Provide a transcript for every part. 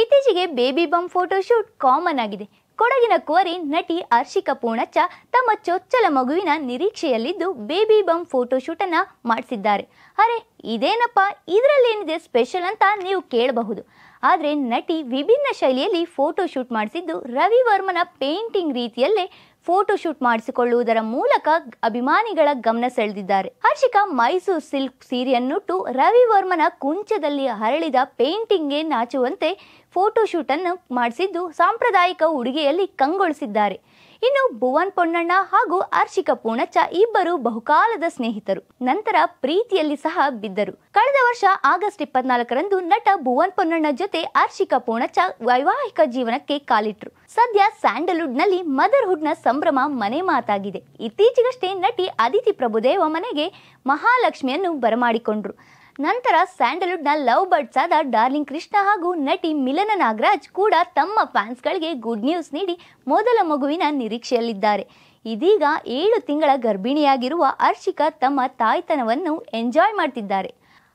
ಇತ್ತೀಚೆಗೆ baby ಬಮ್ photoshoot common ಆಗಿದೆ ಕೊಡಗಿನ ಕೋರಿ ನಟಿ ಹರ್ಷಿಕಾ ಪೂರ್ಣಚ್ಚ ತಮ್ಮ ಚೊಚ್ಚಲ ಮಗುವಿನ ನಿರೀಕ್ಷೆಯಲ್ಲಿದ್ದು ಬೇಬಿ ಬಮ್ ಫೋಟೋಶೂಟ್ ಅನ್ನ ಮಾಡಿಸಿದ್ದಾರೆ ಅರೆ ಇದೇನಪ್ಪ ಇದರಲ್ಲಿ ಏನಿದೆ ಸ್ಪೆಷಲ್ ಅಂತ ನೀವು ಕೇಳಬಹುದು ಆದರೆ ನಟಿ ವಿಭಿನ್ನ ಶೈಲಿಯಲ್ಲಿ ಫೋಟೋಶೂಟ್ ಮಾಡಿಸಿದ್ದು ರವಿ ವರ್ಮನ ಪೇಂಟಿಂಗ್ ರೀತಿಯಲ್ಲೇ ಫೋಟೋ ಶೂಟ್ ಮಾಡಿಸಿಕೊಳ್ಳುವುದರ ಮೂಲಕ ಅಭಿಮಾನಿಗಳ ಗಮನ ಸೆಳೆದಿದ್ದಾರೆ ಹರ್ಷಿಕಾ ಮೈಸೂರು ಸಿಲ್ಕ್ ಸೀರೆಯನ್ನುಟ್ಟು ರವಿವರ್ಮನ ಕುಂಚದಲ್ಲಿ ಹರಳಿದ ಪೇಂಟಿಂಗ್ಗೆ ನಾಚುವಂತೆ ಫೋಟೋ ಅನ್ನು ಮಾಡಿಸಿದ್ದು ಸಾಂಪ್ರದಾಯಿಕ ಉಡುಗೆಯಲ್ಲಿ ಕಂಗೊಳಿಸಿದ್ದಾರೆ ಇನ್ನು ಭುವನ್ ಪೊನ್ನಣ್ಣ ಹಾಗೂ ಅರ್ಷಿಕ ಪೂಣಚ್ಚ ಇಬ್ಬರು ಬಹುಕಾಲದ ಸ್ನೇಹಿತರು ನಂತರ ಪ್ರೀತಿಯಲ್ಲಿ ಸಹ ಬಿದ್ದರು ಕಳೆದ ವರ್ಷ ಆಗಸ್ಟ್ ಇಪ್ಪತ್ನಾಲ್ಕರಂದು ನಟ ಭುವನ್ ಪೊನ್ನಣ್ಣ ಜೊತೆ ಅರ್ಷಿಕ ಪೂಣಚ್ಚ ವೈವಾಹಿಕ ಜೀವನಕ್ಕೆ ಕಾಲಿಟ್ರು ಸದ್ಯ ಸ್ಯಾಂಡಲ್ವುಡ್ ನಲ್ಲಿ ಮದರ್ಹುಡ್ ನ ಸಂಭ್ರಮ ಮನೆ ಮಾತಾಗಿದೆ ಇತ್ತೀಚೆಗಷ್ಟೇ ನಟಿ ಅದಿತಿ ಪ್ರಭುದೇವ ಮನೆಗೆ ಮಹಾಲಕ್ಷ್ಮಿಯನ್ನು ಬರಮಾಡಿಕೊಂಡ್ರು ನಂತರ ಸ್ಯಾಂಡಲ್ವುಡ್ನ ಲವ್ ಬರ್ಡ್ಸ್ ಆದ ಡಾರ್ಲಿಂಗ್ ಕೃಷ್ಣ ಹಾಗೂ ನಟಿ ಮಿಲನ ನಾಗರಾಜ್ ಕೂಡ ತಮ್ಮ ಫ್ಯಾನ್ಸ್ಗಳಿಗೆ ಗುಡ್ ನ್ಯೂಸ್ ನೀಡಿ ಮೊದಲ ಮಗುವಿನ ನಿರೀಕ್ಷೆಯಲ್ಲಿದ್ದಾರೆ ಇದೀಗ ಏಳು ತಿಂಗಳ ಗರ್ಭಿಣಿಯಾಗಿರುವ ಹರ್ಷಿಕಾ ತಮ್ಮ ತಾಯ್ತನವನ್ನು ಎಂಜಾಯ್ ಮಾಡ್ತಿದ್ದಾರೆ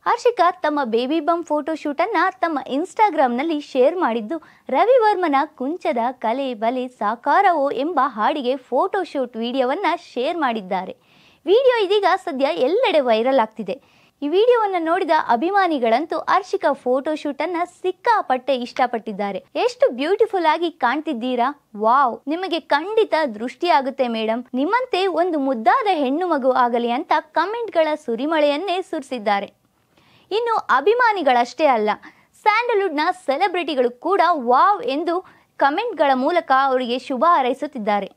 ಹರ್ಷಿಕಾ ತಮ್ಮ ಬೇಬಿ ಬಮ್ ಫೋಟೋ ಅನ್ನ ತಮ್ಮ ಇನ್ಸ್ಟಾಗ್ರಾಮ್ನಲ್ಲಿ ಶೇರ್ ಮಾಡಿದ್ದು ರವಿವರ್ಮನ ಕುಂಚದ ಕಲೆ ಬಲೆ ಸಾಕಾರವೋ ಎಂಬ ಹಾಡಿಗೆ ಫೋಟೋಶೂಟ್ ವಿಡಿಯೋವನ್ನ ವಿಡಿಯೋವನ್ನು ಶೇರ್ ಮಾಡಿದ್ದಾರೆ ವಿಡಿಯೋ ಇದೀಗ ಸದ್ಯ ಎಲ್ಲೆಡೆ ವೈರಲ್ ಆಗ್ತಿದೆ ಈ ವಿಡಿಯೋವನ್ನು ನೋಡಿದ ಅಭಿಮಾನಿಗಳಂತೂ ಹರ್ಷಿಕಾ ಫೋಟೋ ಶೂಟ್ ಅನ್ನ ಸಿಕ್ಕಾಪಟ್ಟೆ ಇಷ್ಟಪಟ್ಟಿದ್ದಾರೆ ಎಷ್ಟು ಬ್ಯೂಟಿಫುಲ್ ಆಗಿ ಕಾಣ್ತಿದ್ದೀರಾ ವಾವ್ ನಿಮಗೆ ಖಂಡಿತ ದೃಷ್ಟಿಯಾಗುತ್ತೆ ಮೇಡಮ್ ನಿಮ್ಮಂತೆ ಒಂದು ಮುದ್ದಾದ ಹೆಣ್ಣು ಮಗು ಆಗಲಿ ಅಂತ ಗಳ ಸುರಿಮಳೆಯನ್ನೇ ಸುರಿಸಿದ್ದಾರೆ ಇನ್ನು ಅಭಿಮಾನಿಗಳಷ್ಟೇ ಅಲ್ಲ ಸ್ಯಾಂಡಲ್ವುಡ್ ನ ಸೆಲೆಬ್ರಿಟಿಗಳು ಕೂಡ ವಾವ್ ಎಂದು ಕಮೆಂಟ್ಗಳ ಮೂಲಕ ಅವರಿಗೆ ಶುಭ ಹಾರೈಸುತ್ತಿದ್ದಾರೆ